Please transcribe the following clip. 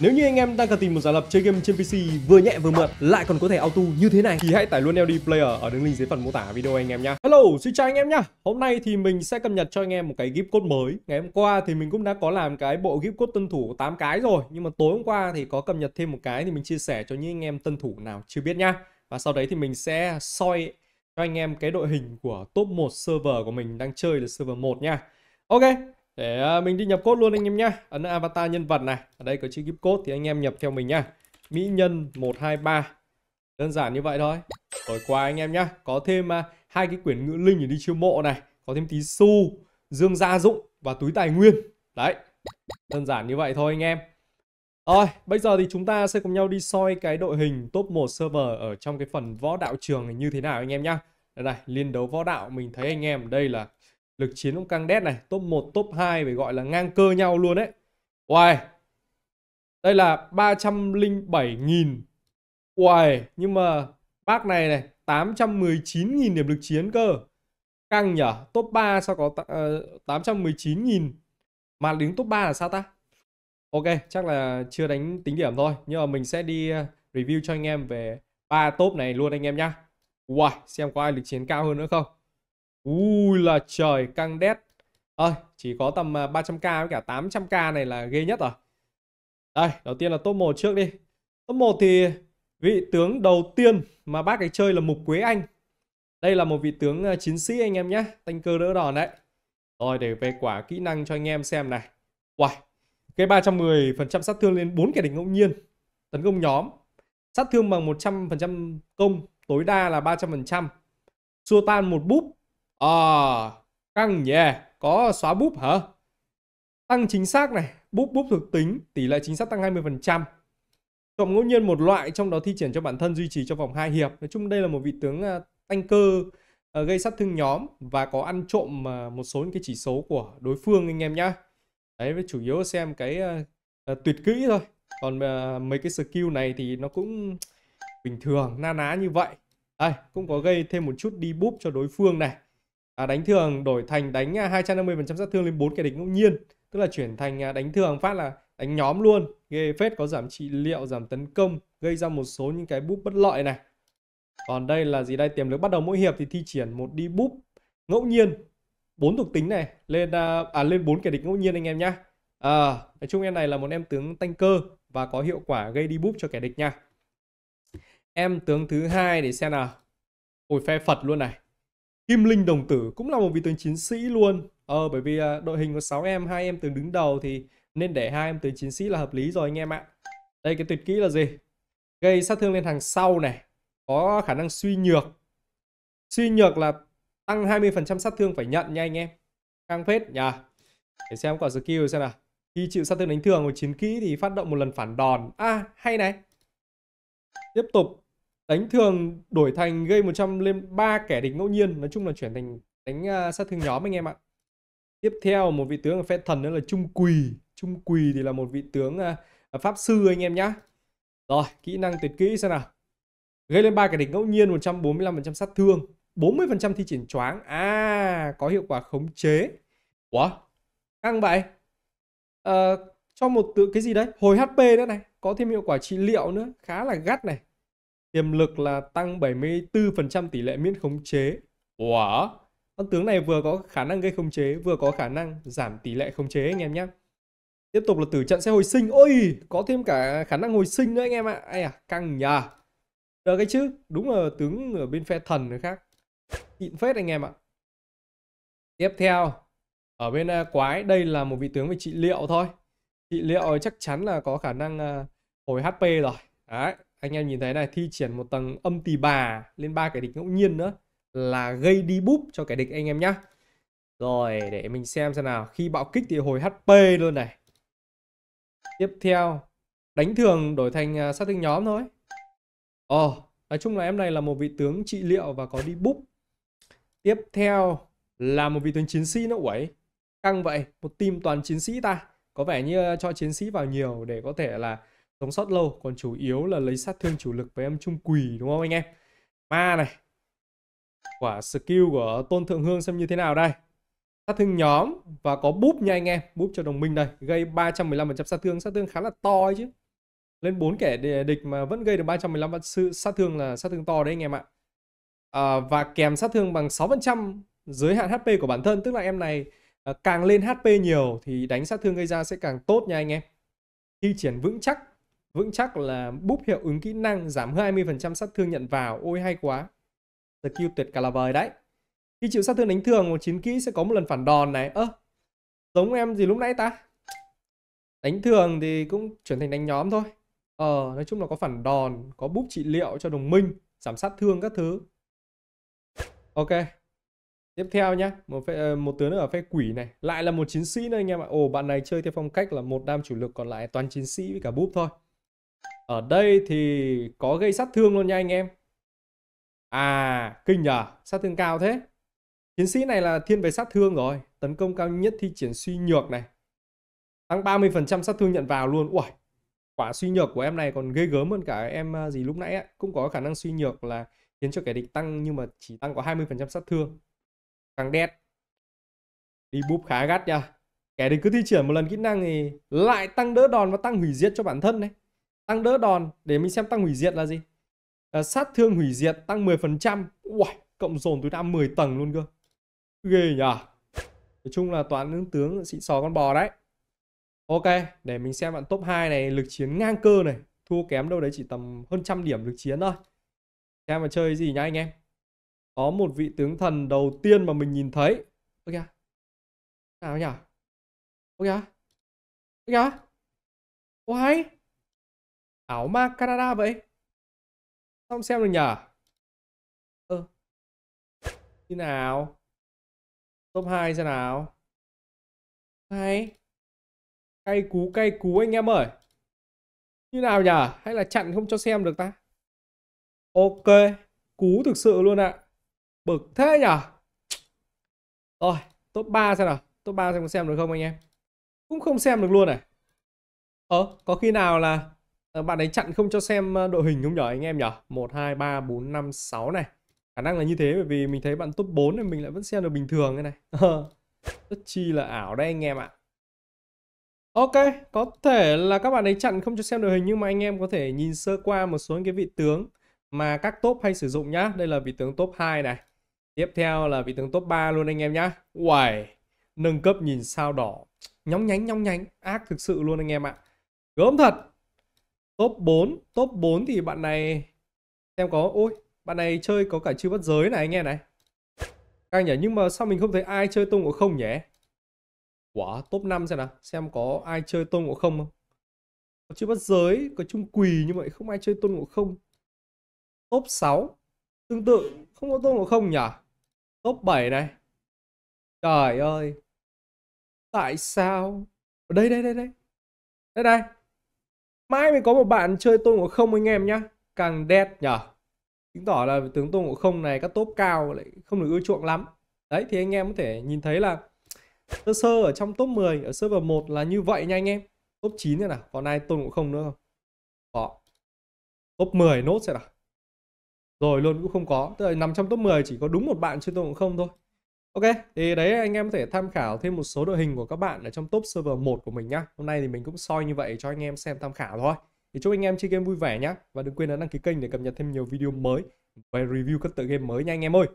Nếu như anh em đang cần tìm một giả lập chơi game trên PC vừa nhẹ vừa mượt lại còn có thể auto như thế này thì hãy tải luôn LD Player ở đường link dưới phần mô tả video anh em nhé. Hello, xin chào anh em nhá. Hôm nay thì mình sẽ cập nhật cho anh em một cái gift code mới. Ngày hôm qua thì mình cũng đã có làm cái bộ gift code tân thủ 8 cái rồi, nhưng mà tối hôm qua thì có cập nhật thêm một cái thì mình chia sẻ cho những anh em tân thủ nào chưa biết nhá. Và sau đấy thì mình sẽ soi cho anh em cái đội hình của top 1 server của mình đang chơi là server 1 nha. Ok, để à, mình đi nhập code luôn anh em nhá ấn avatar nhân vật này ở đây có chữ gift code thì anh em nhập theo mình nhá mỹ nhân 123 đơn giản như vậy thôi rồi qua anh em nhá có thêm à, hai cái quyển ngữ linh để đi chiêu mộ này có thêm tí xu dương gia dụng và túi tài nguyên đấy đơn giản như vậy thôi anh em rồi bây giờ thì chúng ta sẽ cùng nhau đi soi cái đội hình top 1 server ở trong cái phần võ đạo trường này như thế nào anh em nhá đây này liên đấu võ đạo mình thấy anh em đây là lực chiến cũng căng đét này top 1 top 2 phải gọi là ngang cơ nhau luôn đấy Uầy wow. đây là 307.000 Uầy wow. nhưng mà bác này này 819.000 điểm lực chiến cơ căng nhở top 3 sao có uh, ờ, 819.000 mà đứng top 3 là sao ta Ok chắc là chưa đánh tính điểm thôi nhưng mà mình sẽ đi ờ, review cho anh em về ba top này luôn anh em nhá Uầy wow. xem có ai lực chiến cao hơn nữa không Ui là trời căng đét Ơi à, chỉ có tầm 300k à, với cả 800k này là ghê nhất rồi Đây đầu tiên là top 1 trước đi Top 1 thì vị tướng đầu tiên mà bác ấy chơi là Mục Quế Anh Đây là một vị tướng à, chiến sĩ anh em nhé Tanh cơ đỡ đòn đấy Rồi để về quả kỹ năng cho anh em xem này Wow Cái 310% sát thương lên 4 kẻ địch ngẫu nhiên Tấn công nhóm Sát thương bằng 100% công Tối đa là 300% Xua tan một búp À, ờ, căn nhà có xóa búp hả? Tăng chính xác này, búp búp thuộc tính, tỷ lệ chính xác tăng 20%. Chọn ngẫu nhiên một loại trong đó thi triển cho bản thân duy trì cho vòng 2 hiệp. Nói chung đây là một vị tướng à, tanh cơ à, gây sát thương nhóm và có ăn trộm à, một số những cái chỉ số của đối phương anh em nhá. Đấy, với chủ yếu xem cái uh, tuyệt kỹ thôi. Còn uh, mấy cái skill này thì nó cũng bình thường, na ná như vậy. Đây, cũng có gây thêm một chút đi búp cho đối phương này à, đánh thường đổi thành đánh 250% à, sát thương lên bốn kẻ địch ngẫu nhiên tức là chuyển thành à, đánh thường phát là đánh nhóm luôn ghê phết có giảm trị liệu giảm tấn công gây ra một số những cái búp bất lợi này còn đây là gì đây tiềm lực bắt đầu mỗi hiệp thì thi triển một đi búp ngẫu nhiên bốn thuộc tính này lên à, à lên bốn kẻ địch ngẫu nhiên anh em nhá à, nói chung em này là một em tướng tanh cơ và có hiệu quả gây đi búp cho kẻ địch nha em tướng thứ hai để xem nào ôi phe phật luôn này Kim Linh đồng tử cũng là một vị tướng chiến sĩ luôn. Ờ bởi vì à, đội hình có 6 em, hai em tướng đứng đầu thì nên để hai em tướng chiến sĩ là hợp lý rồi anh em ạ. Đây cái tuyệt kỹ là gì? Gây sát thương lên hàng sau này, có khả năng suy nhược. Suy nhược là tăng 20% sát thương phải nhận nha anh em. Căng phết nhỉ. Để xem quả skill xem nào. Khi chịu sát thương đánh thường của chiến kỹ thì phát động một lần phản đòn. À hay này. Tiếp tục đánh thường đổi thành gây 100 lên ba kẻ địch ngẫu nhiên nói chung là chuyển thành đánh uh, sát thương nhóm anh em ạ tiếp theo một vị tướng ở phép thần nữa là trung quỳ trung quỳ thì là một vị tướng uh, pháp sư anh em nhá rồi kỹ năng tuyệt kỹ xem nào gây lên ba kẻ địch ngẫu nhiên 145% sát thương 40% thi triển choáng à có hiệu quả khống chế quá căng vậy à, cho một tự cái gì đấy hồi HP nữa này có thêm hiệu quả trị liệu nữa khá là gắt này Tiềm lực là tăng 74% tỷ lệ miễn khống chế. Wow. Con tướng này vừa có khả năng gây khống chế, vừa có khả năng giảm tỷ lệ khống chế anh em nhé. Tiếp tục là tử trận sẽ hồi sinh. Ôi, có thêm cả khả năng hồi sinh nữa anh em ạ. À. Ai à, căng nhà. Được cái chứ, đúng là tướng ở bên phe thần nữa khác. Xịn phết anh em ạ. À. Tiếp theo, ở bên à, quái, đây là một vị tướng về trị liệu thôi. Trị liệu chắc chắn là có khả năng à, hồi HP rồi. Đấy, anh em nhìn thấy này thi triển một tầng âm tỳ bà lên ba kẻ địch ngẫu nhiên nữa là gây đi búp cho kẻ địch anh em nhá rồi để mình xem xem nào khi bạo kích thì hồi hp luôn này tiếp theo đánh thường đổi thành à, sát thương nhóm thôi ồ oh, nói chung là em này là một vị tướng trị liệu và có đi búp tiếp theo là một vị tướng chiến sĩ nữa uẩy căng vậy một team toàn chiến sĩ ta có vẻ như à, cho chiến sĩ vào nhiều để có thể là sống sót lâu còn chủ yếu là lấy sát thương chủ lực với em trung quỷ đúng không anh em ma này quả skill của tôn thượng hương xem như thế nào đây sát thương nhóm và có búp nha anh em búp cho đồng minh đây gây 315% sát thương sát thương khá là to ấy chứ lên 4 kẻ địch mà vẫn gây được 315 sự sát thương là sát thương to đấy anh em ạ à, và kèm sát thương bằng 6% giới hạn HP của bản thân tức là em này à, càng lên HP nhiều thì đánh sát thương gây ra sẽ càng tốt nha anh em thi triển vững chắc vững chắc là búp hiệu ứng kỹ năng giảm 20% sát thương nhận vào ôi hay quá skill tuyệt cả là vời đấy khi chịu sát thương đánh thường một chiến kỹ sẽ có một lần phản đòn này ơ giống em gì lúc nãy ta đánh thường thì cũng chuyển thành đánh nhóm thôi ờ nói chung là có phản đòn có búp trị liệu cho đồng minh giảm sát thương các thứ ok tiếp theo nhá một phê, ờ, một tướng ở phe quỷ này lại là một chiến sĩ nữa anh em ạ ồ bạn này chơi theo phong cách là một đam chủ lực còn lại toàn chiến sĩ với cả búp thôi ở đây thì có gây sát thương luôn nha anh em à kinh nhờ sát thương cao thế chiến sĩ này là thiên về sát thương rồi tấn công cao nhất thi triển suy nhược này tăng 30% sát thương nhận vào luôn uầy quả suy nhược của em này còn ghê gớm hơn cả em à, gì lúc nãy ấy. cũng có khả năng suy nhược là khiến cho kẻ địch tăng nhưng mà chỉ tăng có 20% sát thương càng đét đi búp khá gắt nha kẻ địch cứ thi triển một lần kỹ năng thì lại tăng đỡ đòn và tăng hủy diệt cho bản thân đấy tăng đỡ đòn để mình xem tăng hủy diệt là gì à, sát thương hủy diệt tăng 10% Uầy, cộng dồn tối đa 10 tầng luôn cơ ghê nhỉ nói chung là toán ứng tướng xịn sò con bò đấy ok để mình xem bạn top 2 này lực chiến ngang cơ này thua kém đâu đấy chỉ tầm hơn trăm điểm lực chiến thôi xem mà chơi gì nhá anh em có một vị tướng thần đầu tiên mà mình nhìn thấy ok nào nhỉ ok ok ô hay ảo ma Canada vậy xong xem được nhở ơ ừ. như nào top 2 xem nào hay cay cú cay cú anh em ơi như nào nhở hay là chặn không cho xem được ta ok cú thực sự luôn ạ à. bực thế nhở rồi top 3 xem nào top 3 xem có xem được không anh em cũng không xem được luôn này ờ có khi nào là Ờ, bạn ấy chặn không cho xem ờ, đội hình không nhở anh em nhở 1 2 3 4 5 6 này khả năng là như thế bởi vì mình thấy bạn top 4 này mình lại vẫn xem được bình thường cái này ờ, rất chi là ảo đây anh em ạ Ok, có thể là các bạn ấy chặn không cho xem đội hình nhưng mà anh em có thể nhìn sơ qua một số những cái vị tướng mà các top hay sử dụng nhá. Đây là vị tướng top 2 này. Tiếp theo là vị tướng top 3 luôn anh em nhá. Uầy, nâng cấp nhìn sao đỏ. Nhóng nhánh nhóng nhánh, ác thực sự luôn anh em ạ. Gớm thật, top 4 top 4 thì bạn này em có ôi bạn này chơi có cả chư bắt giới này anh em này càng nhỉ nhưng mà sao mình không thấy ai chơi tôn ngộ không nhỉ quả top 5 xem nào xem có ai chơi tôn ngộ không không có chữ bắt giới có chung quỳ như vậy không ai chơi tôn ngộ không top 6 tương tự không có tôn ngộ không nhỉ top 7 này trời ơi tại sao ở đây đây đây đây đây đây Mãi mới có một bạn chơi Tôn Ngộ Không anh em nhá. Càng đẹp nhở. Chứng tỏ là tướng Tôn Ngộ Không này các top cao lại không được ưa chuộng lắm. Đấy thì anh em có thể nhìn thấy là sơ sơ ở trong top 10 ở server 1 là như vậy nha anh em. Top 9 này nào, còn ai Tôn Ngộ Không nữa không? Có. Top 10 nốt xem nào. Rồi luôn cũng không có, tức là nằm trong top 10 chỉ có đúng một bạn chơi Tôn Ngộ Không thôi. Ok, thì đấy anh em có thể tham khảo thêm một số đội hình của các bạn ở trong top server 1 của mình nhá. Hôm nay thì mình cũng soi như vậy cho anh em xem tham khảo thôi. Thì chúc anh em chơi game vui vẻ nhá. Và đừng quên là đăng ký kênh để cập nhật thêm nhiều video mới về review các tựa game mới nha anh em ơi.